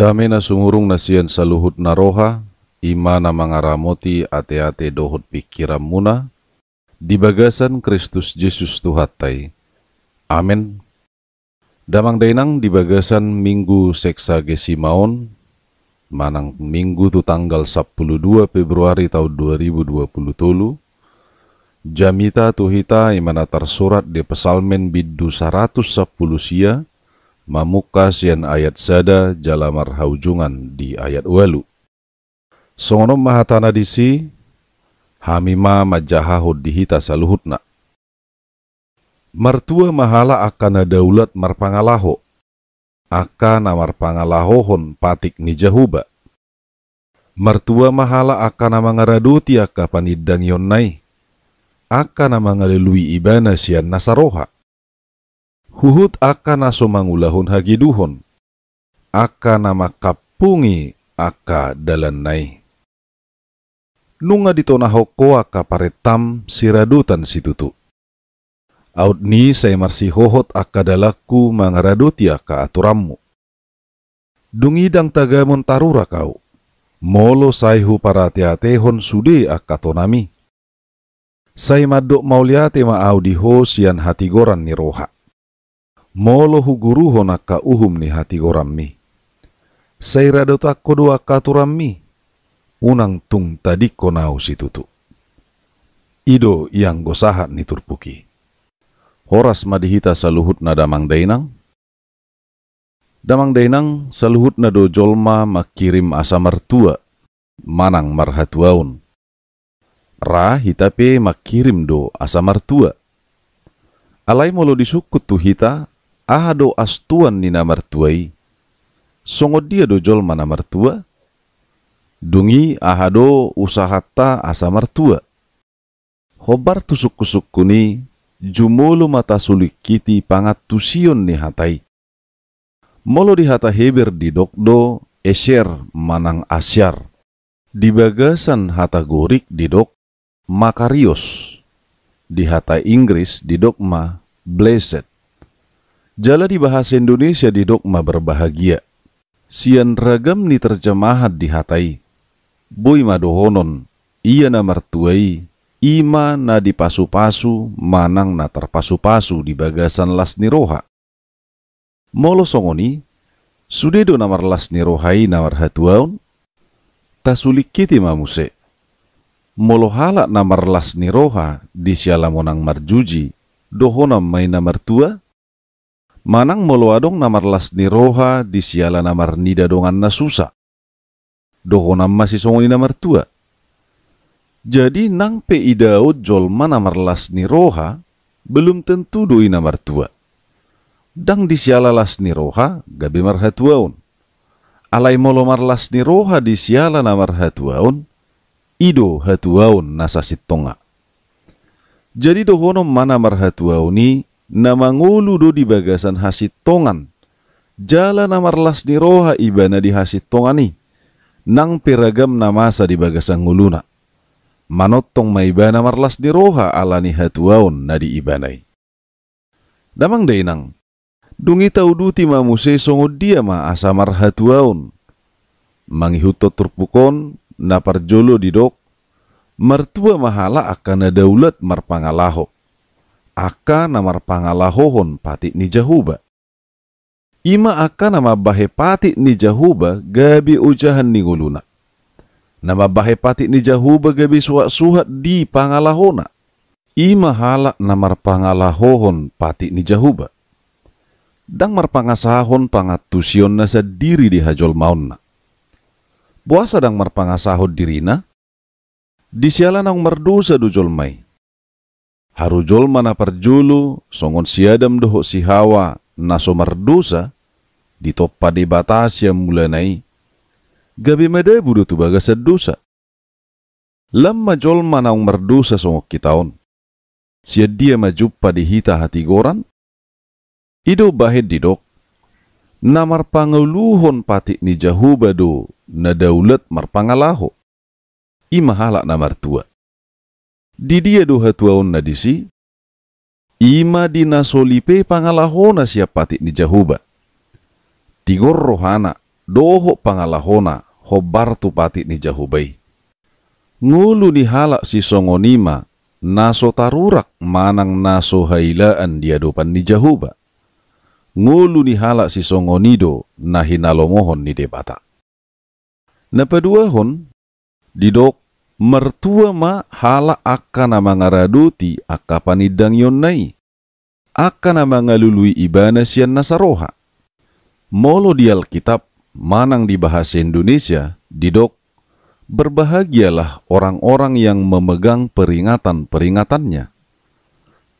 Damena nasungurung nasian saluhut naroha, imana mangaramoti ate-ate dohut pikiram muna, di bagasan Kristus Yesus Tuhatai. Amin. Damang Dainang di bagasan Minggu Seksa Seksagesimaon, manang Minggu tu tanggal 12 Februari tahun 2020 tulu, jamita tuhita hita imana tersurat di pesalmen bidu 110 sia, mamuka sian ayat sada jalamar haujungan di ayat walu. Songonom mahatana disi, hamima majahahud dihita saluhutna. Mertua mahala akan ada ulat marpangalaho. Marpangalaho hon patik nijahuba. Mertua mahala akan akana mangaradoti tiaka panidang yonnai. nama mangalelui ibana sian nasaroha. Huhut akana somangulahon hagiduhon. Akana makapungi aka dalan nai nunga ditonahoko aka paretam siradutan situtu audni masih hohot akadalaku mangaradotia ka Dungi dang taga montarura kau, molo saihu para teatehon sude akatonami. Saya madok mauliate audi audiho sian hati ni roha. Molo huguru honaka uhum ni goran mi. Saya radota kodoa katuram mi. Unang tung tadi konau tutu. Ido yang gosahat ni turpuki. Horas madihita na damang dainang. Damang dainang saluhutna do jolma makirim asa mertua, manang marhatuaun. Ra hitape makirim do asa mertua. Alai molo disukut tu hita, aha astuan nina mertuai. Songodia dia do jolma na mertua, dungi ahado usahata asa mertua. Hobar tusuk-kusuk kuni jumolo mata sulik kiti pangat tusion ni hatai. Molo di hata heber di dokdo esher manang asyar. Di bagasan hata gorik di dok makarios. Di hata Inggris di dokma blessed. Jala di bahasa Indonesia di dokma berbahagia. Sian ragam ni terjemahat di hatai. Boy madohonon, ia na tuai Ima na di pasu-pasu, manang na terpasu-pasu di bagasan las niroha. Molo songoni, sudedo namar las nirohai namar hatuaun, tasulik kiti mamuse. Molo halak namar las niroha di sialamonang marjuji, dohona maina namar tua, manang molo adong namar las niroha di siala namar nida dongan na susa. Dohonam masih songoni namar tua. Jadi nang pe idaud jolma namar las roha, belum tentu doi namar tua. Dang disiala lasni roha, gabi marhatuaun. Alai molo mar las roha disiala namar hatuaun, ido hatuaun nasasit tonga. Jadi dohono mana marhatuauni, ngulu do di bagasan hasit tongan. Jala namar lasni roha ibana di hasit tongani. Nang piragam sa di bagasan nguluna manottong maibana marlas diroha alani hatuaun nadi ibanai. Damang dainang, dungi du ma muse songo dia ma asamar hatuaun. Manghihuto turpukon, naparjolo didok, mertua mahala akan daulat marpangalaho. Aka namar pangalahohon patik ni jahuba. Ima aka nama bahe patik ni jahuba gabi ujahan ni nguluna. Nama bahepati ni jahu bagabi suat suhat di pangalahona. Ima halak namar pangalahohon pati ni jahuba. Dang mar pangasahon pangatusion nasa diri di hajol maunna. Buasa dang mar pangasahon dirina. Disialan ang merdusa dujol mai. jol mana perjulu, songon siadam dohok sihawa, naso merdusa, ditoppa batas yang mulai naik Gabi mede budu baga sedusa. Lama jol manaung merdusa songok kitaon. Sia dia majuppa di hita hati goran. Ido bahed didok. Namar pangeluhon patik ni jahubado na daulat Ima halak namar tua. Di dia doha tuaun disi. Ima dinasolipe na siap patik ni jahuba. Tigor rohana doho na hobar tu pati ni jahubai. Ngulu ni halak si songonima, naso tarurak manang naso hailaan diadopan ni jahuba. Ngulu ni halak si songonido na hinalomohon ni debata. Napadua hon, didok mertua ma hala akana mangaradoti akapanidang yonnai. akan mangalului ibana sian nasaroha. Molo di Alkitab manang di bahasa Indonesia, didok, berbahagialah orang-orang yang memegang peringatan-peringatannya.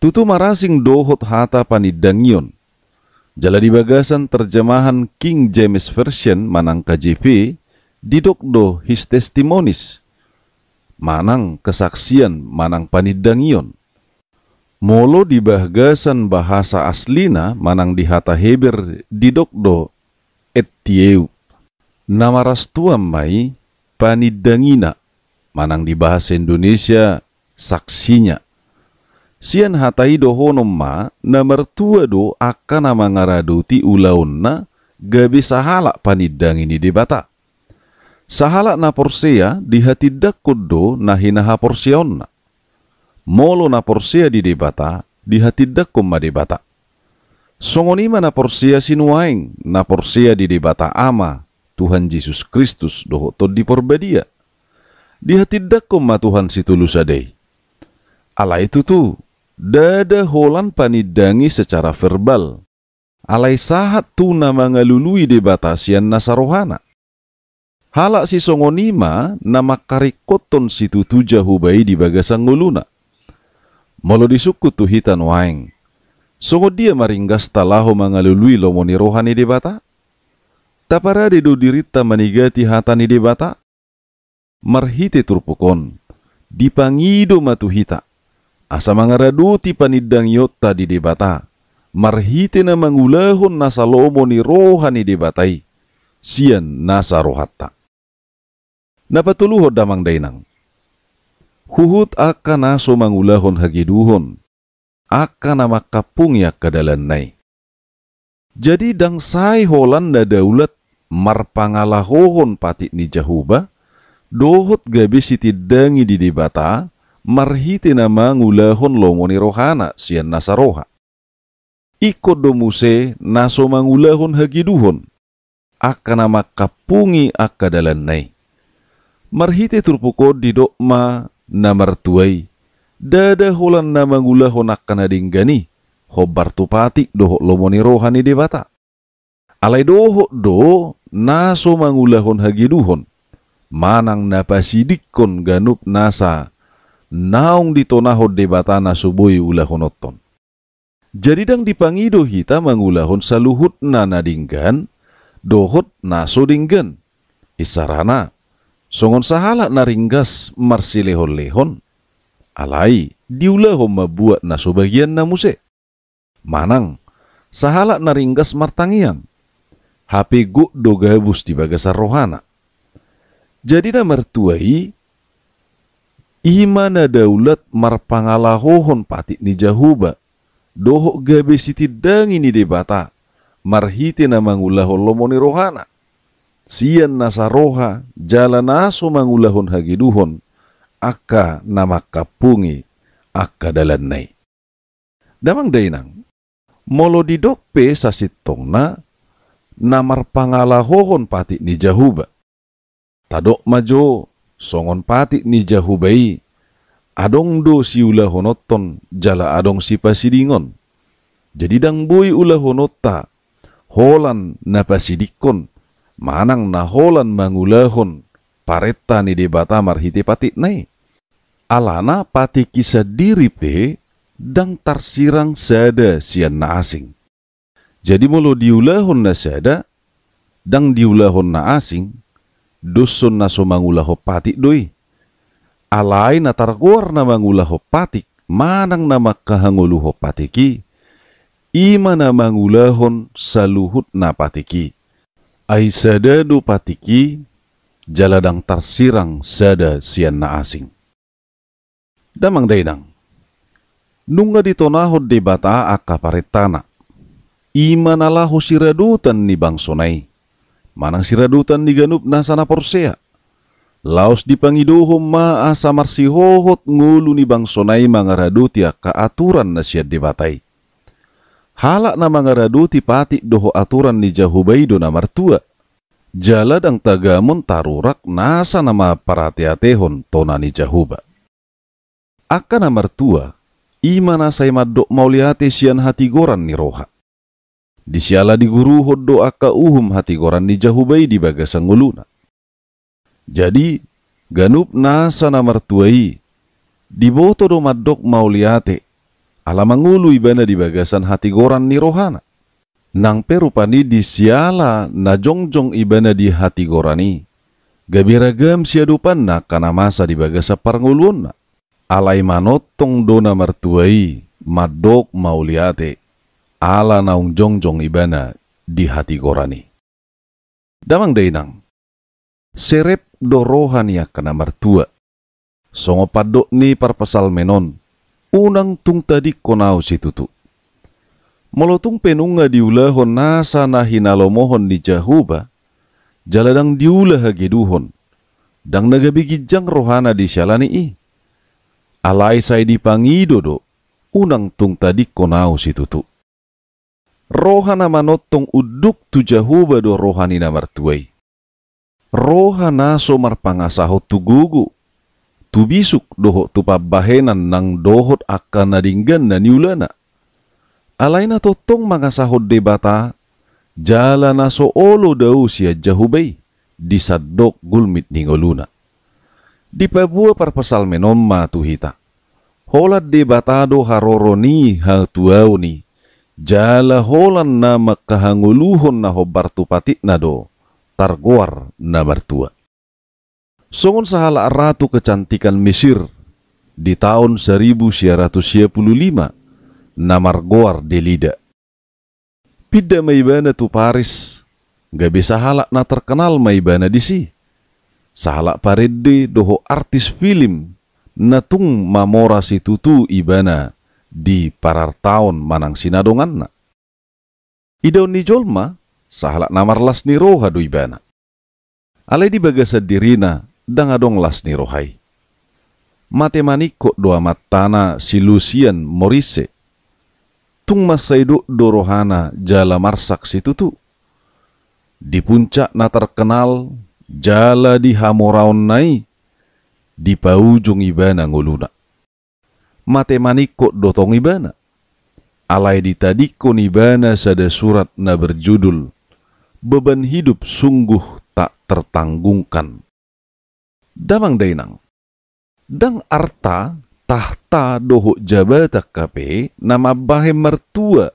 Tutu marasing dohot hata panidangion. Jala di bagasan terjemahan King James Version manang KJV, didok do his testimonies. Manang kesaksian manang panidangion. Molo di bagasan bahasa aslina manang di hata Heber didok do Etieu, Nama rastuam mai panidangina, manang di bahasa Indonesia saksinya. Sian hatai dohonom ma, namar tua do akan nama ngaraduti ti ulaunna gabe sahala panidang ini debata. Sahala na porsea di hati dakudo nahinaha porsionna. Molo na porsea di debata, di hati dakum ma debata. Songonima na porsia sinuaing, na porsia di debata ama, Tuhan Yesus Kristus doho to di porbadia. Dia tidak koma Tuhan situlusadei. Ala itu tuh, dada holan panidangi secara verbal. Alai sahat tu nama ngalului debata sian nasarohana. Halak si songonima nama karikoton situ Hubai di bagasang nguluna. Molo tu hitan waeng Songo dia maringgas talaho mengalului lomoni rohani debata. bata. Tapara dedo dirita menigati hatani debata. Marhite turpukon. Dipangido matuhita. Asa mangaraduti panidang yota di debata. Marhite na mangulahon nasa lomoni rohani debatai. Sian nasa rohatta. Napatuluho damang dainang. Huhut akan aso mangulahon hagiduhon akan nama kapung ya kapungya nai. Jadi dang holan da daulat marpangalahohon patik ni jahuba, dohot gabi siti dangi di debata, marhiti nama ngulahon longoni rohana sian nasaroha. Iko domuse naso mangulahon duhon. Akan nama kapungi akadalan nai. Marhiti turpuko didokma namartuai, dada holan nama gula honak kana dinggani, hobar tupati doho lomoni rohani debata. alai doho do naso hagi duhon, manang napa kon ganup nasa naung ditonahod debatana suboi honoton. jadi dang dipangido hita hon saluhut nana dinggan dohot naso dinggan isarana songon sahala naringgas marsilehon lehon alai homa buat naso na muse. Manang, sahala naringgas martangian. HP go do gabus di bagasar rohana. Jadi na mertuai, imana daulat pangalahohon patik ni jahuba. Dohok gabe siti dang ini debata. Marhiti na mangulah lomoni rohana. Sian nasaroha, jalan aso mangulahon hagiduhon aka nama kapungi aka nai. Damang dainang, molo didokpe tongna, namar pangalahohon pati ni jahuba. Tadok majo songon pati ni jahubai adong do si ula honoton jala adong si pasidingon. Jadi dang bui ula honota holan pasidikon manang na holan mangulahon pareta ni Batamar marhiti pati nai. Alana pati kisah pe dang tarsirang sada sian na asing. Jadi mulu diulahun na sada, dang diulahun na asing, dusun na sumangulah patik doi. Alai na tarkuar na mangulah patik, manang nama pati patiki, ima na mangulahon saluhut na patiki. do patiki, jaladang tersirang sada sian na asing. Damang dainang. Nunga di bata di bata akaparitana. Imanala hosiradutan ni sonai. Manang siradutan ni ganup nasana porsea. Laos di ma asa marsihohot ngulu ni bangsunai mangaradutia kaaturan nasiat di batai. Halak na mangaraduti patik doho aturan ni jahubaido dona martua jaladang tagamun tarurak nasa nama paratiatehon tonani jahuba. Akan Akana mertua, imana saya dok mauliate sian hati goran ni roha. Disiala di guru hoddo aka uhum hati goran ni jahubai di bagasanguluna. Jadi, ganup nasa nama di diboto do madok mauliate, alamangulu ibana di bagasan hati goran ni rohana nang perupani di siala na jongjong ibana di hati gorani. Gabiragam siadupan na kana masa di bagasa parngulun alai manot tong dona mertuai madok mauliate ala naung jongjong ibana di hati gorani. Damang dainang, serep dorohan ya kana mertua. Songo padok ni parpasal menon, unang tung tadi konau tutu. Molotung penunga diulahon nasa nasana hinalomohon di jahuba, jaladang diula duhon, dang nagabi jang rohana di syalani i. Alai dipangi dodo, unang tung tadi konau situtu. Rohana manotong uduk tu jahuba do rohani namar tuai. Rohana somar pangasaho tu gugu. Tu bisuk dohok tu pabahenan nang dohot akan nadinggan dan niulana na totong mga sahod de bata, jala na olo daw siya jahubay, disadok gulmit ningoluna. Di pabua parpasal menom matuhita. Holad de batado haroroni ni. jala holan na makahanguluhon na hobartupati na do, targoar na mertua. Songon sahala ratu kecantikan Mesir di tahun 1175 namargoar di lida. Pida maibana tu Paris, Gak bisa halak na terkenal maibana di si. Sahalak parede doho artis film, natung mamora si tutu ibana di parar tahun manang sinadongan na. Idaun ni jolma, sahalak namar las ni roha du ibana. Ale di bagasa dirina, dangadong las ni rohai. Matemanik kok doa matana si Lucian Morise, tung masaidu dorohana jala marsak situ tu Di puncak na terkenal jala di hamoraon nai di paujung ibana nguluna. Mate maniko dotong ibana. Alai ditadiko nibana sada surat na berjudul Beban hidup sungguh tak tertanggungkan. Damang Dainang. Dang arta tahta doho jabatak kape nama bahe mertua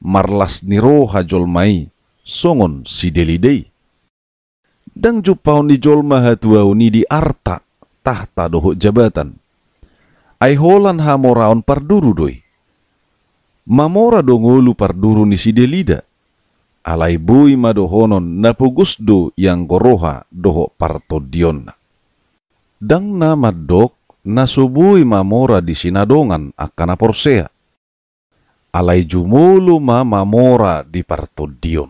marlas niro hajolmai songon si sidelidei. Dang jupaun di jolma uni di arta tahta doho jabatan. Aiholan hamoraon parduru doi. Mamora dongolu parduru ni sidelida. Alai bui madohonon napugusdo yang goroha doho partodionna. Dang nama dok nasubui mamora di sinadongan akan aporsea. Alai jumulu ma mamora di partodion.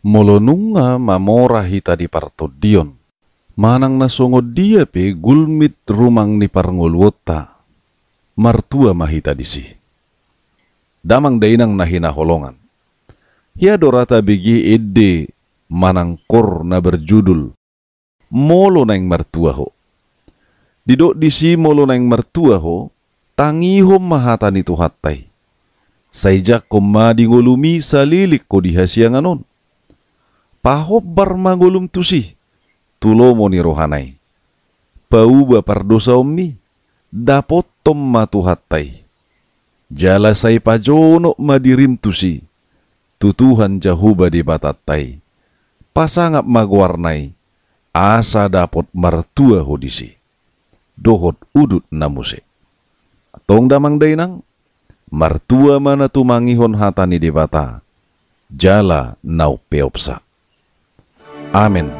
Molonunga mamora hita di partodion. Manang nasongod dia pe gulmit rumang ni parngulwota. Martua mahita disi. Damang dainang nahina holongan. Ya dorata bigi ede manang kor na berjudul. Molo nang martua ho Didok disi molo neng mertua ho, tangi hom mahatani tu hatai. Saijak koma ngolumi salilik ko dihasianganon. Pahob barmangolum tusi, tulomo ni rohanai. Pau bapar dosa omni, dapot tom tu hatai. Jala sai pajono madirim tusi, tutuhan jahuba di batatai Pasangap magwarnai, asa dapot mertua ho hodisi dohot udut namuse. Atong damang nang, martua mana tumangihon hatani debata, jala nau peopsa. Amin.